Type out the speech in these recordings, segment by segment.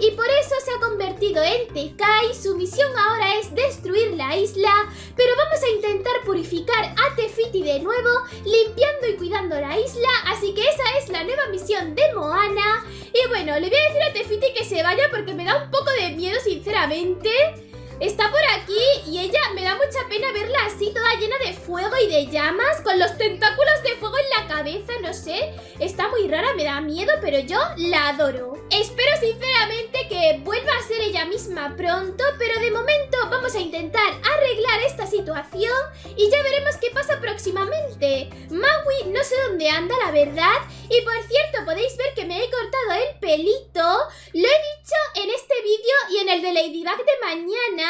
y por eso se ha convertido en Tekai. Su misión ahora es destruir la isla, pero vamos a intentar purificar a Tefiti de nuevo, limpiando y cuidando la isla, así que esa es la nueva misión de Moana. Y bueno, le voy a decir a Tefiti que se vaya porque me da un poco de miedo, sinceramente. Está por aquí y ella me da mucha pena verla así, toda llena de fuego y de llamas, con los tentáculos de fuego en la cabeza, no sé. Está muy rara, me da miedo, pero yo la adoro. Espero sinceramente que vuelva a ser ella misma pronto, pero de momento vamos a intentar arreglar esta situación y ya veremos qué pasa próximamente. Maui no sé dónde anda, la verdad. Y por cierto, podéis ver que me he cortado el pelito. Lo he dicho en este vídeo y en el de Ladybug de mañana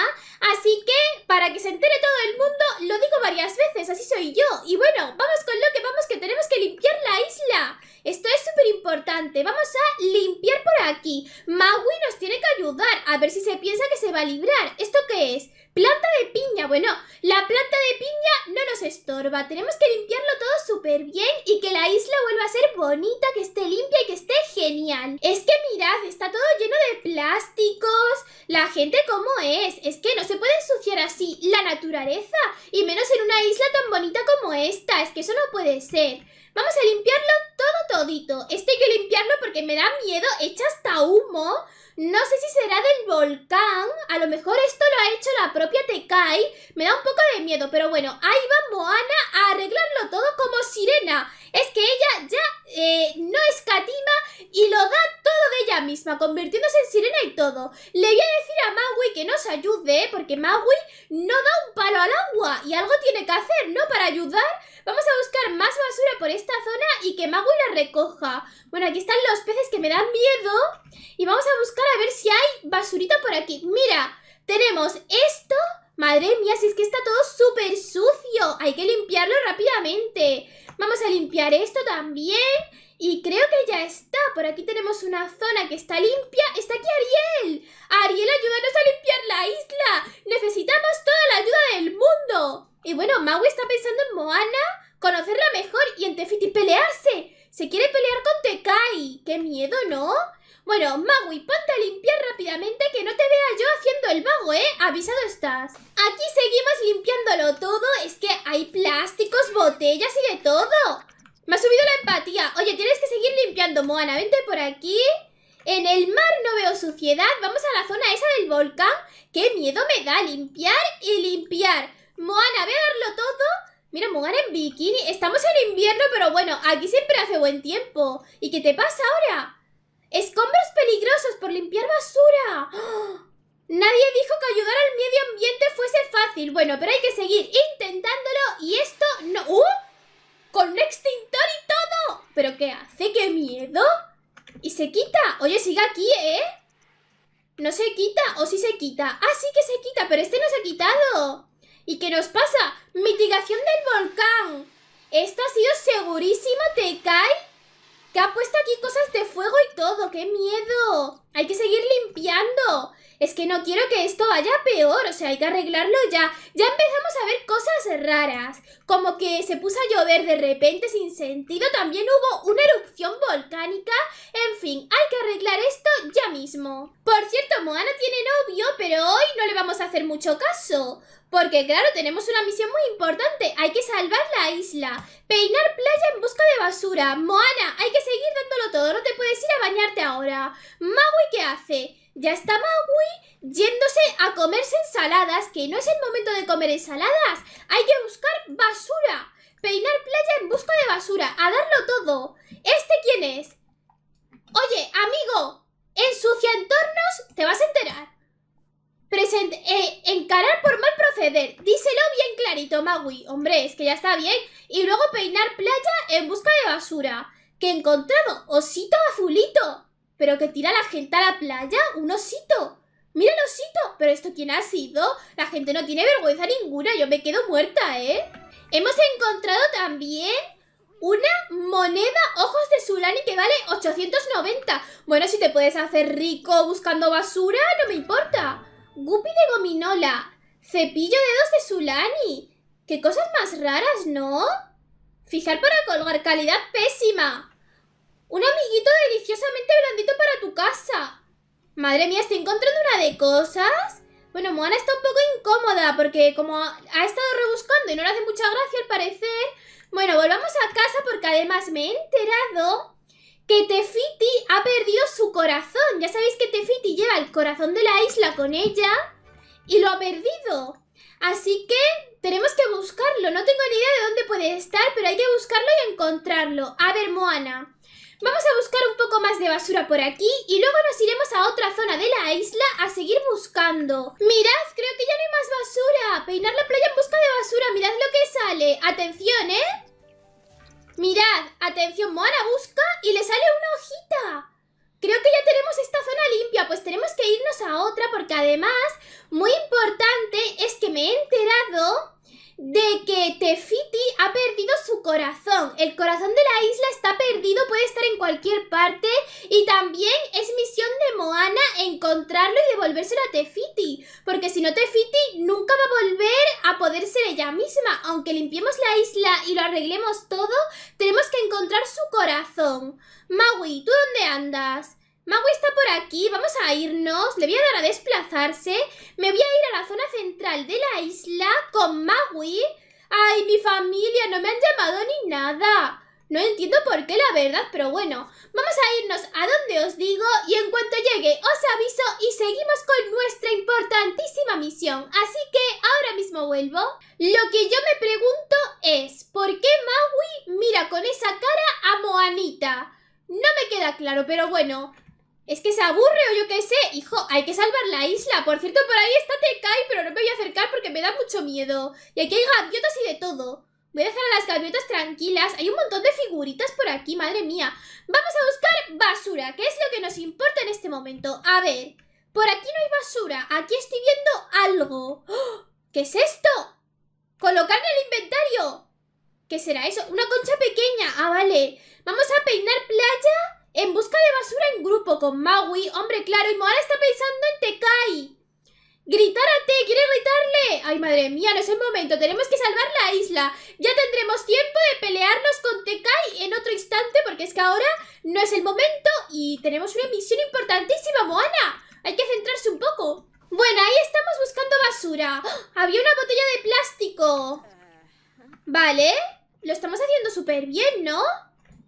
así que para que se entere todo el mundo, lo digo varias veces, así soy yo. Y bueno, vamos con lo que vamos, que tenemos que limpiar la isla. Esto es súper importante, vamos a limpiar por aquí. Maui nos tiene que ayudar, a ver si se piensa que se va a librar. ¿Esto qué es? Planta de piña, bueno, la planta de piña no nos estorba, tenemos que limpiarlo todo súper bien y que la isla vuelva a ser bonita, que esté limpia y que esté genial. Es que mirad, está todo lleno de plásticos. La gente cómo es. Es que no se puede ensuciar así la naturaleza. Y menos en una isla tan bonita como esta. Es que eso no puede ser. Vamos a limpiarlo todo todito. Este hay que limpiarlo porque me da miedo. Echa hasta humo. No sé si será del volcán. A lo mejor esto lo ha hecho la propia Tekai. Me da un poco de miedo. Pero bueno, ahí va Moana a arreglarlo todo como sirena. Es que ella ya eh, no escatima y lo da todo de ella misma, convirtiéndose en sirena y todo. Le voy a decir a Maui que nos ayude, ¿eh? porque Maui no da un palo al agua y algo tiene que hacer, ¿no? Para ayudar, vamos a buscar más basura por esta zona y que Maui la recoja. Bueno, aquí están los peces que me dan miedo y vamos a buscar a ver si hay basurita por aquí. Mira, tenemos esto... Madre mía, si es que está todo súper sucio. Hay que limpiarlo rápidamente. Vamos a limpiar esto también. Y creo que ya está. Por aquí tenemos una zona que está limpia. ¡Está aquí Ariel! ¡Ariel, ayúdanos a limpiar la isla! ¡Necesitamos toda la ayuda del mundo! Y bueno, Maui está pensando en Moana, conocerla mejor y en Tefiti pelearse. Se quiere pelear con Tekai. ¡Qué miedo, ¿no? Bueno, Maui, ponte a limpiar rápidamente que no te vea yo haciendo el mago ¿eh? Avisado estás. Aquí seguimos limpiándolo todo. Es que hay plásticos, botellas y de todo. Me ha subido la empatía. Oye, tienes que seguir limpiando, Moana. Vente por aquí. En el mar no veo suciedad. Vamos a la zona esa del volcán. ¡Qué miedo me da! Limpiar y limpiar. Moana, voy a darlo todo. Mira, Moana en bikini. Estamos en invierno, pero bueno, aquí siempre hace buen tiempo. ¿Y qué te pasa ahora? Escombros peligrosos por limpiar basura. ¡Oh! Nadie dijo que ayudar al medio ambiente fuese fácil. Bueno, pero hay que seguir intentándolo y esto no... ¡Uh! con un extintor y todo. ¿Pero qué hace? ¿Qué miedo? ¿Y se quita? Oye, sigue aquí, ¿eh? No se quita, o sí se quita. Ah, sí que se quita, pero este no se ha quitado. ¿Y qué nos pasa? Mitigación del volcán. ¡Esto ha sido segurísima, te cae que ha puesto aquí cosas de fuego y todo. ¡Qué miedo! Hay que seguir limpiando. Es que no quiero que esto vaya peor. O sea, hay que arreglarlo ya. Ya empezamos a ver cosas raras. Como que se puso a llover de repente sin sentido. También hubo una erupción volcánica. En fin, hay que arreglar esto ya mismo. Por cierto, Moana tiene novio, pero hoy no le vamos a hacer mucho caso. Porque claro, tenemos una misión muy importante. Hay que salvar la isla. Peinar playa en busca de basura. Moana, hay que seguir dándolo todo. No te puedes ir a bañarte ahora. Maui, ¿qué hace? Ya está Maui yéndose a comerse ensaladas, que no es el momento de comer ensaladas. Hay que buscar basura. Peinar playa en busca de basura. A darlo todo. ¿Este quién es? Oye, amigo, ensucia entornos, te vas a enterar presente eh, encarar por mal proceder. Díselo bien clarito, Maui. Hombre, es que ya está bien. Y luego peinar playa en busca de basura. Que he encontrado osito azulito. Pero que tira la gente a la playa un osito. Mira el osito. Pero esto quién ha sido? La gente no tiene vergüenza ninguna. Yo me quedo muerta, ¿eh? Hemos encontrado también una moneda ojos de Sulani que vale 890. Bueno, si te puedes hacer rico buscando basura, no me importa. Guppy de gominola. Cepillo de dedos de Sulani. ¡Qué cosas más raras, ¿no? Fijar para colgar, calidad pésima. Un amiguito deliciosamente blandito para tu casa. Madre mía, estoy encontrando una de cosas. Bueno, Moana está un poco incómoda porque como ha estado rebuscando y no le hace mucha gracia al parecer. Bueno, volvamos a casa porque además me he enterado que Tefiti ha perdido su corazón. Ya sabéis que Tefiti lleva el corazón de la isla con ella y lo ha perdido. Así que tenemos que buscarlo. No tengo ni idea de dónde puede estar, pero hay que buscarlo y encontrarlo. A ver, Moana. Vamos a buscar un poco más de basura por aquí y luego nos iremos a otra zona de la isla a seguir buscando. Mirad, creo que ya no hay más basura. Peinar la playa en busca de basura. Mirad lo que sale. Atención, ¿eh? Mirad, atención, Moana busca y le sale una hojita. Creo que ya tenemos esta zona limpia, pues tenemos que irnos a otra porque además, muy importante, es que me he enterado de que Tefiti ha perdido su corazón. El corazón de la isla está perdido, puede estar en cualquier parte. Y también es misión de Moana encontrarlo y devolvérselo a Tefiti. Porque si no, Tefiti nunca va a volver a poder ser ella misma. Aunque limpiemos la isla y lo arreglemos todo, tenemos que encontrar su corazón. Maui, ¿tú dónde andas? Magui está por aquí, vamos a irnos, le voy a dar a desplazarse, me voy a ir a la zona central de la isla con Maui. ¡Ay, mi familia! No me han llamado ni nada. No entiendo por qué, la verdad, pero bueno. Vamos a irnos a donde os digo y en cuanto llegue os aviso y seguimos con nuestra importantísima misión. Así que ahora mismo vuelvo. Lo que yo me pregunto es, ¿por qué Maui mira con esa cara a Moanita? No me queda claro, pero bueno, es que se aburre o yo qué sé. Hijo, hay que salvar la isla. Por cierto, por ahí está Tekai, pero no me voy a acercar porque me da mucho miedo. Y aquí hay gaviotas y de todo. Voy a dejar a las gaviotas tranquilas. Hay un montón de figuritas por aquí, madre mía. Vamos a buscar basura, que es lo que nos importa en este momento. A ver, por aquí no hay basura. Aquí estoy viendo algo. ¡Oh! ¿Qué es esto? Colocar en el inventario. ¿Qué será eso? Una concha pequeña. Ah, vale. Vamos a peinar playa en busca de basura en grupo con Maui, hombre claro, y Moana está pensando en Tekai. ¡Gritar a T! ¡Quiere gritarle! ¡Ay, madre mía! No es el momento. Tenemos que salvar la isla. Ya tendremos tiempo de pelearnos con Tekai en otro instante porque es que ahora no es el momento y tenemos una misión importantísima, Moana. Hay que centrarse un poco. Bueno, ahí estamos buscando basura. ¡Ah! Había una botella de plástico. Vale. Lo estamos haciendo súper bien, ¿no?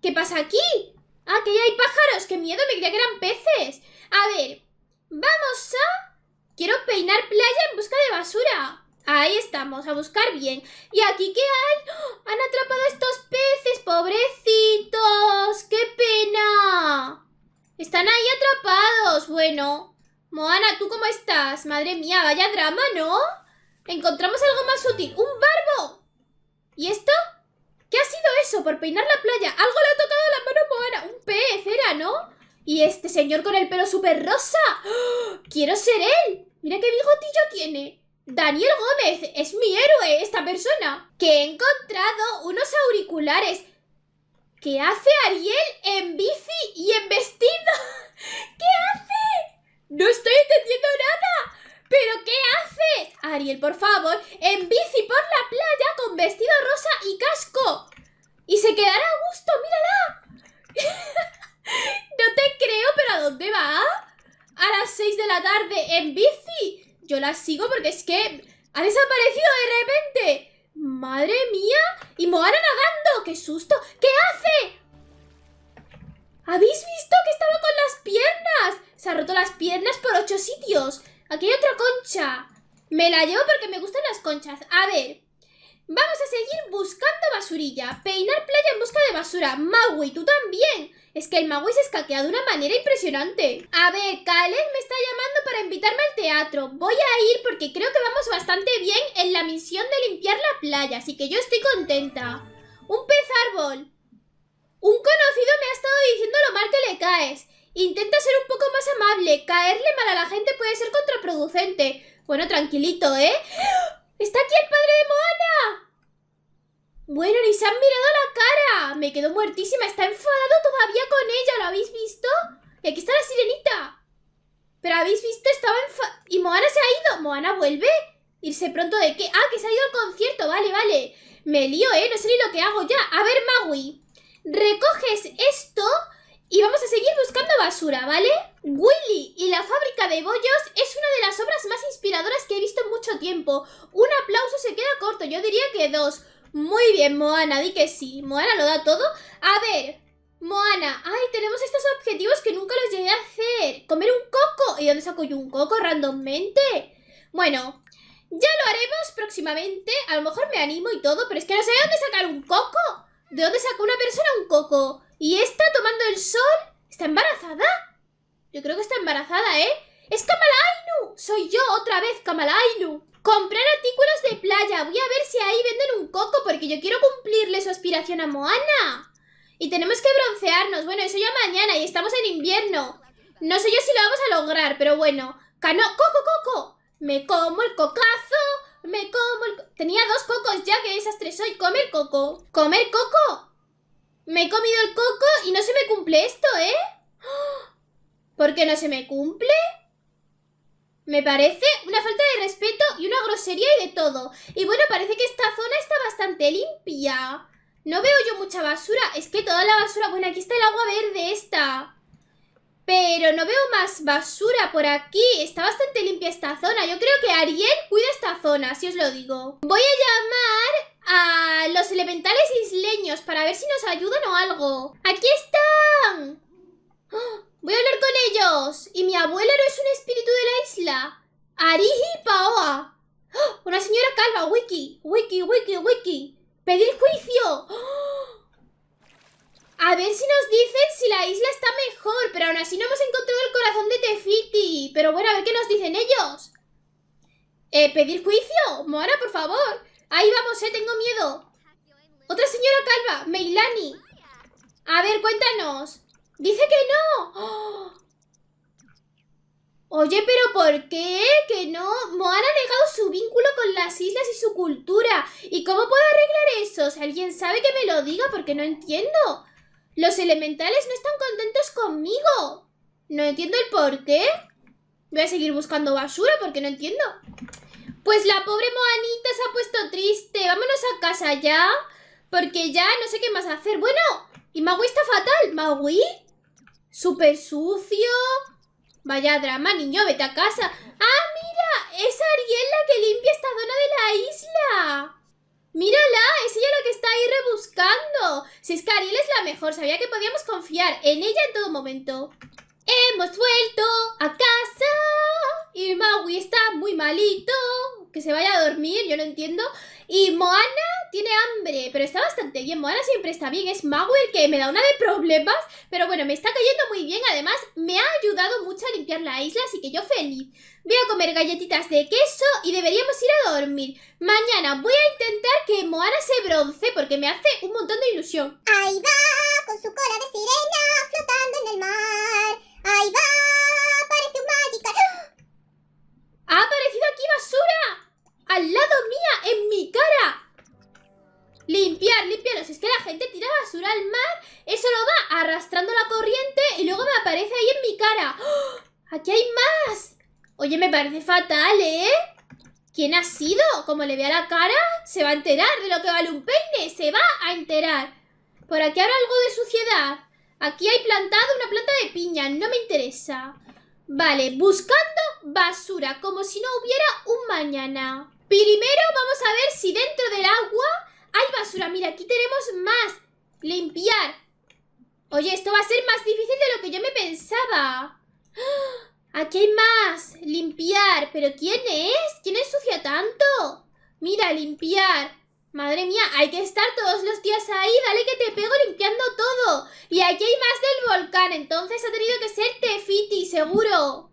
¿Qué pasa aquí? ¡Ah, hay pájaros! ¡Qué miedo! Me creía que eran peces. A ver, vamos a... Quiero peinar playa en busca de basura. Ahí estamos, a buscar bien. ¿Y aquí qué hay? ¡Oh! ¡Han atrapado a estos peces, pobrecitos! ¡Qué pena! Están ahí atrapados. Bueno, Moana, ¿tú cómo estás? Madre mía, vaya drama, ¿no? Encontramos algo más útil. ¡Un barbo! ¿Y esto? ¿Qué ha sido eso por peinar la playa? Algo le ha tocado la mano Moana. Un pez era, ¿no? Y este señor con el pelo súper rosa. ¡Oh! ¡Quiero ser él! Mira qué bigotillo tiene. Daniel Gómez es mi héroe, esta persona. Que he encontrado unos auriculares. ¿Qué hace Ariel en bici y en vestido? ¿Qué hace? No estoy entendiendo nada. ¿Pero qué hace? Ariel, por favor, en bici escaquea de una manera impresionante. A ver, Kalen me está llamando para invitarme al teatro. Voy a ir porque creo que vamos bastante bien en la misión de limpiar la playa, así que yo estoy contenta. Un pez árbol. Un conocido me ha estado diciendo lo mal que le caes. Intenta ser un poco más amable. Caerle mal a la gente puede ser contraproducente. Bueno, tranquilito, ¿eh? ¡Está aquí el padre de Moana! Bueno, ni se han mirado la cara. Me quedó muertísima. Está enfadado todavía con ella. ¿Lo habéis visto? Y aquí está la sirenita. Pero habéis visto, estaba enfadado Y Moana se ha ido. Moana vuelve. ¿Irse pronto de qué? Ah, que se ha ido al concierto. Vale, vale. Me lío, ¿eh? No sé ni lo que hago ya. A ver, Maui. Recoges esto y vamos a seguir buscando basura, ¿vale? Willy y la fábrica de bollos es una de las obras más inspiradoras que he visto en mucho tiempo. Un aplauso se queda corto, yo diría que dos. Muy bien, Moana, di que sí. Moana lo da todo. A ver, Moana, ay, tenemos estos objetivos que nunca los llegué a hacer. Comer un coco. ¿Y dónde saco yo un coco randommente? Bueno, ya lo haremos próximamente. A lo mejor me animo y todo, pero es que no sé de dónde sacar un coco. ¿De dónde sacó una persona un coco? ¿Y esta tomando el sol? ¿Está embarazada? Yo creo que está embarazada, ¿eh? ¡Es Kamala ¡Soy yo otra vez, Kamala Comprar artículos de playa. Voy a ver si ahí venden un coco porque yo quiero cumplirle su aspiración a Moana. Y tenemos que broncearnos. Bueno, eso ya mañana y estamos en invierno. No sé yo si lo vamos a lograr, pero bueno. Cano, coco, coco. Me como el cocazo. Me como el... Tenía dos cocos ya, que tres soy. Come el coco. Come el coco. Me he comido el coco y no se me cumple esto, ¿eh? ¿Por qué no se me cumple? Me parece una falta de respeto sería y de todo. Y bueno, parece que esta zona está bastante limpia. No veo yo mucha basura. Es que toda la basura... Bueno, aquí está el agua verde esta. Pero no veo más basura por aquí. Está bastante limpia esta zona. Yo creo que Ariel cuida esta zona, si os lo digo. Voy a llamar a los elementales isleños para ver si nos ayudan o algo. ¡Aquí están! ¡Ah! Voy a hablar con ellos. Y mi abuela no es un espíritu de la isla. Arihi Paoa. ¡Oh! ¡Una señora calva! ¡Wiki! ¡Wiki, wiki, wiki! ¡Pedir juicio! ¡Oh! A ver si nos dicen si la isla está mejor, pero aún así no hemos encontrado el corazón de Tefiti. Pero bueno, a ver qué nos dicen ellos. Eh, ¿Pedir juicio? Mora, por favor. Ahí vamos, eh, tengo miedo. Otra señora calva, Meilani. A ver, cuéntanos. Dice que no. ¡Oh! Oye, pero ¿por qué? Que no. Moana ha negado su vínculo con las islas y su cultura. ¿Y cómo puedo arreglar eso? Si alguien sabe que me lo diga porque no entiendo. Los elementales no están contentos conmigo. No entiendo el por qué. Voy a seguir buscando basura porque no entiendo. Pues la pobre Moanita se ha puesto triste. Vámonos a casa ya. Porque ya no sé qué más hacer. Bueno, y Maui está fatal. Maui, súper sucio. Vaya drama, niño, vete a casa. ¡Ah, mira! Es Ariel la que limpia esta zona de la isla. ¡Mírala! Es ella la que está ahí rebuscando. Si es que Ariel es la mejor, sabía que podíamos confiar en ella en todo momento. ¡Hemos vuelto a casa! Y Maui está muy malito que se vaya a dormir, yo no entiendo. Y Moana tiene hambre, pero está bastante bien. Moana siempre está bien, es Mago el que me da una de problemas, pero bueno, me está cayendo muy bien. Además, me ha ayudado mucho a limpiar la isla, así que yo feliz. Voy a comer galletitas de queso y deberíamos ir a dormir. Mañana voy a intentar que Moana se bronce porque me hace un montón de ilusión. Ahí va, con su cola de sirena flotando en el mar. Ahí va. ¡Ha aparecido aquí basura! ¡Al lado mía! ¡En mi cara! Limpiar, limpiar. Si es que la gente tira basura al mar, eso lo va arrastrando la corriente y luego me aparece ahí en mi cara. ¡Oh! ¡Aquí hay más! Oye, me parece fatal, ¿eh? ¿Quién ha sido? Como le vea la cara, se va a enterar de lo que vale un peine. Se va a enterar. Por aquí habrá algo de suciedad. Aquí hay plantado una planta de piña. No me interesa. Vale, buscando basura, como si no hubiera un mañana. Primero vamos a ver si dentro del agua hay basura. Mira, aquí tenemos más. Limpiar. Oye, esto va a ser más difícil de lo que yo me pensaba. ¡Ah! Aquí hay más. Limpiar. ¿Pero quién es? ¿Quién es sucia tanto? Mira, limpiar. Madre mía, hay que estar todos los días ahí, dale que te pego limpiando todo. Y aquí hay más del volcán, entonces ha tenido que ser Tefiti, seguro.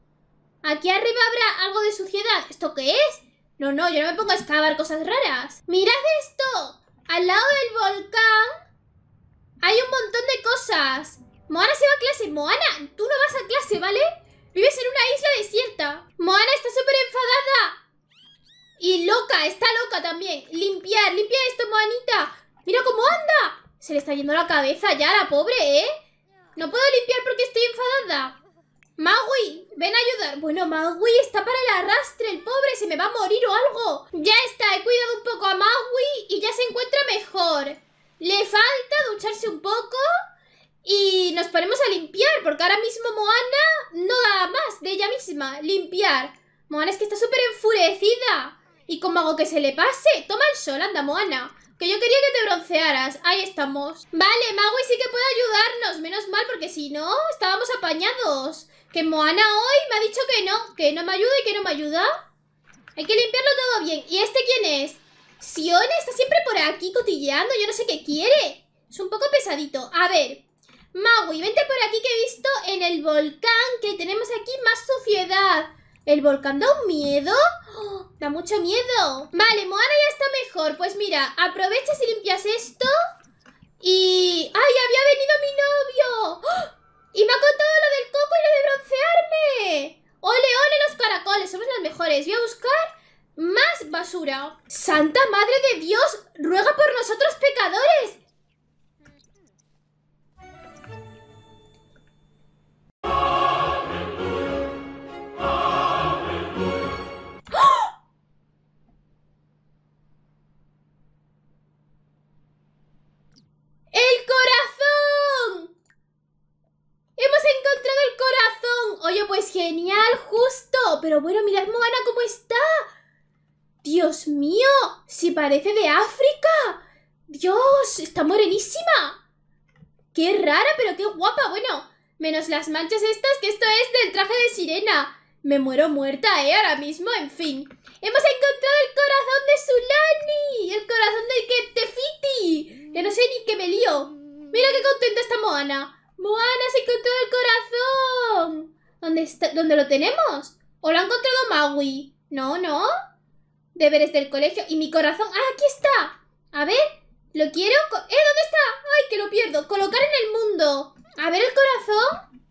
¿Aquí arriba habrá algo de suciedad? ¿Esto qué es? No, no, yo no me pongo a excavar cosas raras. ¡Mirad esto! Al lado del volcán hay un montón de cosas. Moana se va a clase. Moana, tú no vas a clase, ¿vale? Vives en una isla desierta. Moana está súper enfadada. Y loca, está loca también. Limpiar, limpia esto, Moanita. Mira cómo anda. Se le está yendo la cabeza ya la pobre, ¿eh? No puedo limpiar porque estoy enfadada. Maui, ¡Ven a ayudar! Bueno, Magui está para el arrastre, el pobre, se me va a morir o algo. Ya está, he cuidado un poco a Magui y ya se encuentra mejor. Le falta ducharse un poco y nos ponemos a limpiar, porque ahora mismo Moana no da más de ella misma. Limpiar. Moana es que está súper enfurecida. ¿Y como hago que se le pase? Toma el sol, anda, Moana. Que yo quería que te broncearas. Ahí estamos. Vale, Magui sí que puede ayudarnos. Menos mal, porque si no, estábamos apañados. Que Moana hoy me ha dicho que no, que no me ayuda y que no me ayuda. Hay que limpiarlo todo bien. ¿Y este quién es? Sione está siempre por aquí cotilleando, yo no sé qué quiere. Es un poco pesadito. A ver, Maui, vente por aquí que he visto en el volcán que tenemos aquí más suciedad. ¿El volcán da un miedo? ¡Oh! da mucho miedo. Vale, Moana ya está mejor. Pues mira, aprovecha y limpias esto. Y... ¡Ay, había venido mi novio! ¡Oh! Y me ha contado lo del coco y lo de broncearme. Ole, ole los caracoles, somos los mejores. Voy a buscar más basura. Santa Madre de Dios, ruega por nosotros pecadores. ¡Parece de África! ¡Dios! ¡Está morenísima! ¡Qué rara, pero qué guapa! Bueno, menos las manchas estas, que esto es del traje de sirena. Me muero muerta, ¿eh? Ahora mismo, en fin. Hemos encontrado el corazón de Sulani. El corazón del que fiti. Ya no sé ni qué me lío. Mira qué contenta está Moana. Moana se encontró el corazón. ¿Dónde, está, ¿Dónde lo tenemos? ¿O lo ha encontrado Maui? No, no. Deberes del colegio y mi corazón. ¡Ah, aquí está! A ver, lo quiero. ¡Eh, dónde está! ¡Ay, que lo pierdo! Colocar en el mundo. A ver el corazón.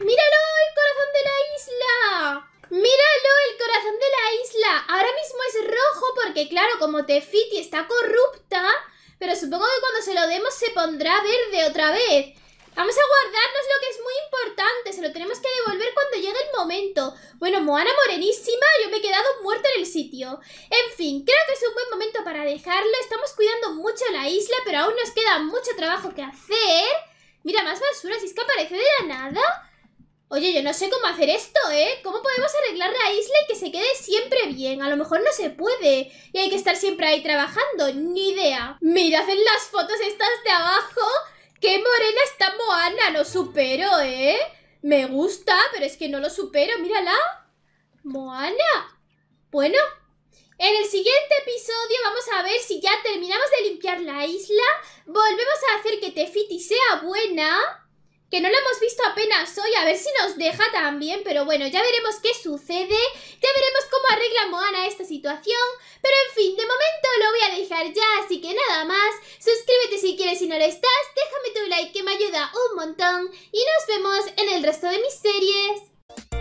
¡Míralo! ¡El corazón de la isla! ¡Míralo! ¡El corazón de la isla! Ahora mismo es rojo porque, claro, como Tefiti está corrupta, pero supongo que cuando se lo demos se pondrá verde otra vez. Vamos a guardarnos lo que es muy importante. Se lo tenemos que devolver cuando llegue el momento. Bueno, Moana morenísima, yo me he quedado muerta en el sitio. En fin, creo que es un buen momento para dejarlo. Estamos cuidando mucho la isla, pero aún nos queda mucho trabajo que hacer. Mira, más basura, si es que aparece de la nada. Oye, yo no sé cómo hacer esto, ¿eh? ¿Cómo podemos arreglar la isla y que se quede siempre bien? A lo mejor no se puede y hay que estar siempre ahí trabajando, ni idea. Mira, hacen las fotos estas de abajo, qué morena está Moana, no supero, ¿eh? Me gusta, pero es que no lo supero. Mírala. Moana. Bueno, en el siguiente episodio vamos a ver si ya terminamos de limpiar la isla, volvemos a hacer que Tefiti sea buena que no lo hemos visto apenas hoy, a ver si nos deja también, pero bueno, ya veremos qué sucede, ya veremos cómo arregla Moana esta situación, pero en fin, de momento lo voy a dejar ya, así que nada más, suscríbete si quieres y si no lo estás, déjame tu like que me ayuda un montón, y nos vemos en el resto de mis series.